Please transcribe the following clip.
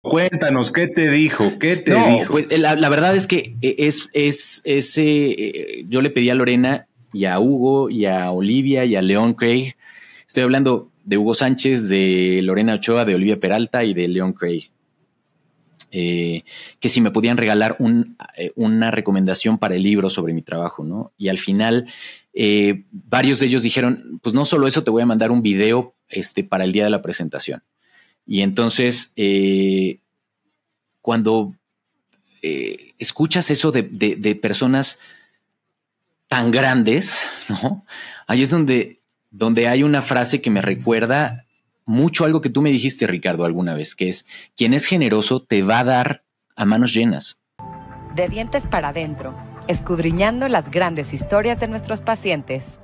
Cuéntanos, ¿qué te dijo? ¿Qué te Pues, la, verdad es que e, es, ese. Eh, yo le pedí a Lorena y a Hugo y a Olivia y a León Craig. Estoy hablando de Hugo Sánchez, de Lorena Ochoa, de Olivia Peralta y de León Craig. Eh, que si me podían regalar eh, una recomendación para el libro sobre mi trabajo, ¿no? Y al final, varios de ellos dijeron, pues no solo eso, te voy a mandar un video este, para el día de la presentación. Y entonces, eh, cuando eh, escuchas eso de, personas tan grandes, ¿no? Ahí es donde, donde hay una frase que me recuerda mucho algo que tú me dijiste, Ricardo, alguna vez, que es, quien es generoso te va a dar a manos llenas. De dientes para adentro, escudriñando las grandes historias de nuestros pacientes.